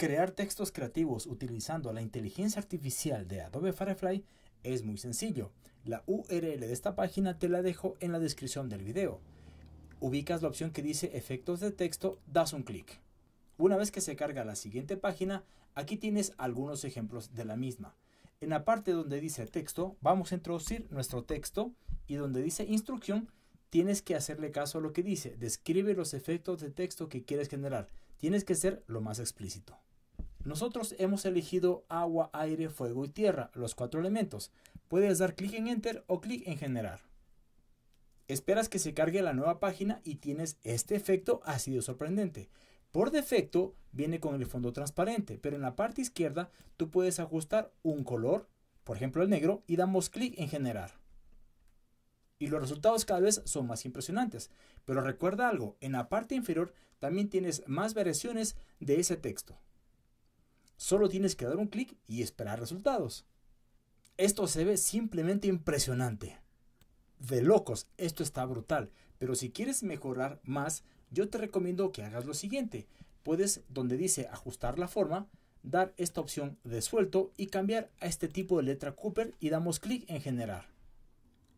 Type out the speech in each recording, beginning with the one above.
Crear textos creativos utilizando la inteligencia artificial de Adobe Firefly es muy sencillo. La URL de esta página te la dejo en la descripción del video. Ubicas la opción que dice efectos de texto, das un clic. Una vez que se carga la siguiente página, aquí tienes algunos ejemplos de la misma. En la parte donde dice texto, vamos a introducir nuestro texto y donde dice instrucción, tienes que hacerle caso a lo que dice. Describe los efectos de texto que quieres generar. Tienes que ser lo más explícito. Nosotros hemos elegido agua, aire, fuego y tierra, los cuatro elementos. Puedes dar clic en Enter o clic en Generar. Esperas que se cargue la nueva página y tienes este efecto así de sorprendente. Por defecto viene con el fondo transparente, pero en la parte izquierda tú puedes ajustar un color, por ejemplo el negro, y damos clic en Generar. Y los resultados cada vez son más impresionantes. Pero recuerda algo, en la parte inferior también tienes más variaciones de ese texto. Solo tienes que dar un clic y esperar resultados. Esto se ve simplemente impresionante. De locos, esto está brutal. Pero si quieres mejorar más, yo te recomiendo que hagas lo siguiente. Puedes, donde dice ajustar la forma, dar esta opción de suelto y cambiar a este tipo de letra Cooper y damos clic en generar.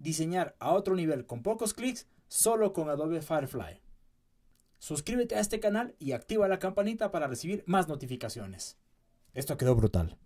Diseñar a otro nivel con pocos clics solo con Adobe Firefly. Suscríbete a este canal y activa la campanita para recibir más notificaciones. Esto quedó brutal.